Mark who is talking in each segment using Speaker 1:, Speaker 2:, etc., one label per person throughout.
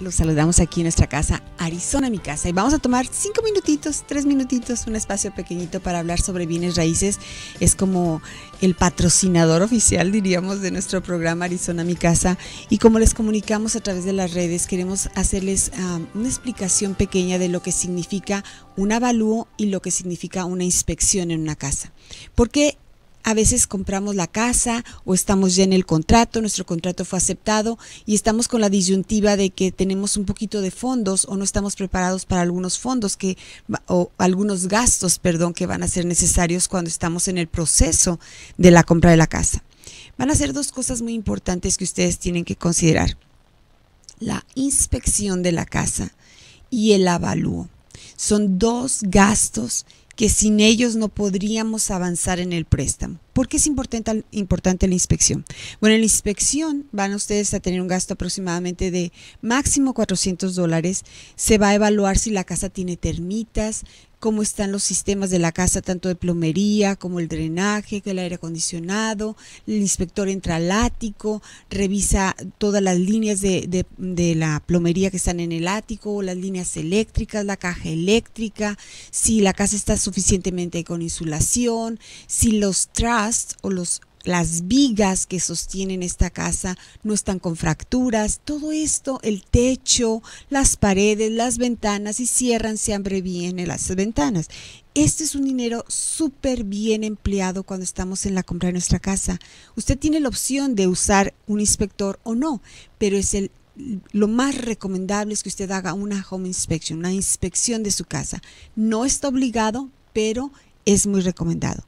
Speaker 1: los saludamos aquí en nuestra casa, Arizona, mi casa. Y vamos a tomar cinco minutitos, tres minutitos, un espacio pequeñito para hablar sobre bienes raíces. Es como el patrocinador oficial, diríamos, de nuestro programa Arizona, mi casa. Y como les comunicamos a través de las redes, queremos hacerles um, una explicación pequeña de lo que significa un avalúo y lo que significa una inspección en una casa. ¿Por qué a veces compramos la casa o estamos ya en el contrato, nuestro contrato fue aceptado y estamos con la disyuntiva de que tenemos un poquito de fondos o no estamos preparados para algunos fondos que o algunos gastos, perdón, que van a ser necesarios cuando estamos en el proceso de la compra de la casa. Van a ser dos cosas muy importantes que ustedes tienen que considerar. La inspección de la casa y el avalúo. Son dos gastos que sin ellos no podríamos avanzar en el préstamo. ¿Por qué es importante, la inspección? Bueno, en la inspección van ustedes a tener un gasto aproximadamente de máximo 400 dólares. Se va a evaluar si la casa tiene termitas, cómo están los sistemas de la casa, tanto de plomería como el drenaje, el aire acondicionado. El inspector entra al ático, revisa todas las líneas de, la plomería que están en el ático, las líneas eléctricas, la caja eléctrica, si la casa está suficientemente con insulación, si los trastes o los las vigas que sostienen esta casa no están con fracturas, todo esto, el techo, las paredes, las ventanas, y cierran siempre bien las ventanas. Este es un dinero súper bien empleado cuando estamos en la compra de nuestra casa. Usted tiene la opción de usar un inspector o no, pero es el lo más recomendable es que usted haga una home inspection, una inspección de su casa. No está obligado, pero es muy recomendado.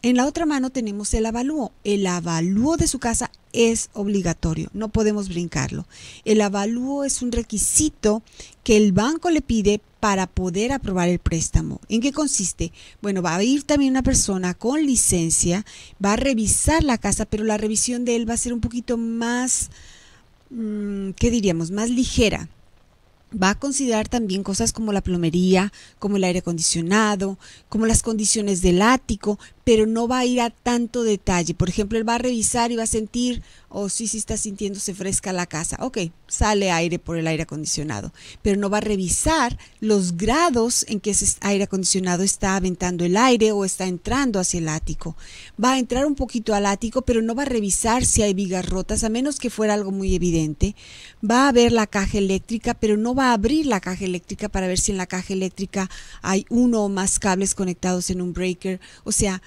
Speaker 1: En la otra mano tenemos el avalúo. El avalúo de su casa es obligatorio, no podemos brincarlo. El avalúo es un requisito que el banco le pide para poder aprobar el préstamo. ¿En qué consiste? Bueno, va a ir también una persona con licencia, va a revisar la casa, pero la revisión de él va a ser un poquito más, mm, ¿qué diríamos? Más ligera va a considerar también cosas como la plomería, como el aire acondicionado, como las condiciones del ático, pero no va a ir a tanto detalle. Por ejemplo, él va a revisar y va a sentir, o oh, sí, sí está sintiéndose fresca la casa. Ok, sale aire por el aire acondicionado, pero no va a revisar los grados en que ese aire acondicionado está aventando el aire o está entrando hacia el ático. Va a entrar un poquito al ático, pero no va a revisar si hay vigas rotas, a menos que fuera algo muy evidente. Va a ver la caja eléctrica, pero no va a abrir la caja eléctrica para ver si en la caja eléctrica hay uno o más cables conectados en un breaker. O sea,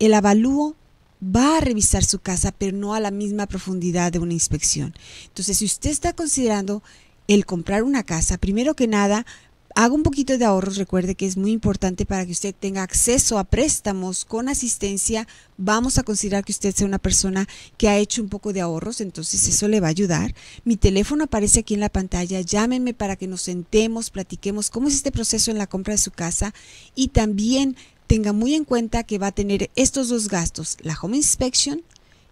Speaker 1: el avalúo va a revisar su casa, pero no a la misma profundidad de una inspección. Entonces, si usted está considerando el comprar una casa, primero que nada, haga un poquito de ahorros. Recuerde que es muy importante para que usted tenga acceso a préstamos con asistencia. Vamos a considerar que usted sea una persona que ha hecho un poco de ahorros, entonces eso le va a ayudar. Mi teléfono aparece aquí en la pantalla. Llámenme para que nos sentemos, platiquemos cómo es este proceso en la compra de su casa y también tenga muy en cuenta que va a tener estos dos gastos, la home inspection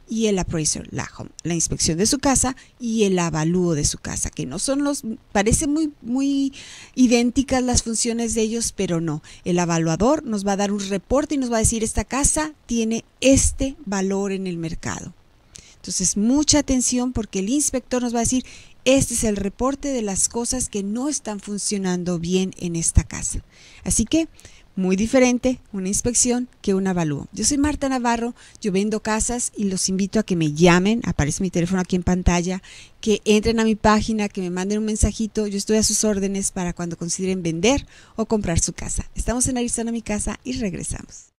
Speaker 1: y el appraiser, la, home, la inspección de su casa y el avalúo de su casa, que no son los, parece muy, muy idénticas las funciones de ellos, pero no. El evaluador nos va a dar un reporte y nos va a decir esta casa tiene este valor en el mercado. Entonces, mucha atención porque el inspector nos va a decir, este es el reporte de las cosas que no están funcionando bien en esta casa. Así que muy diferente una inspección que un avalúo. Yo soy Marta Navarro, yo vendo casas y los invito a que me llamen, aparece mi teléfono aquí en pantalla, que entren a mi página, que me manden un mensajito, yo estoy a sus órdenes para cuando consideren vender o comprar su casa. Estamos en Arizona Mi Casa y regresamos.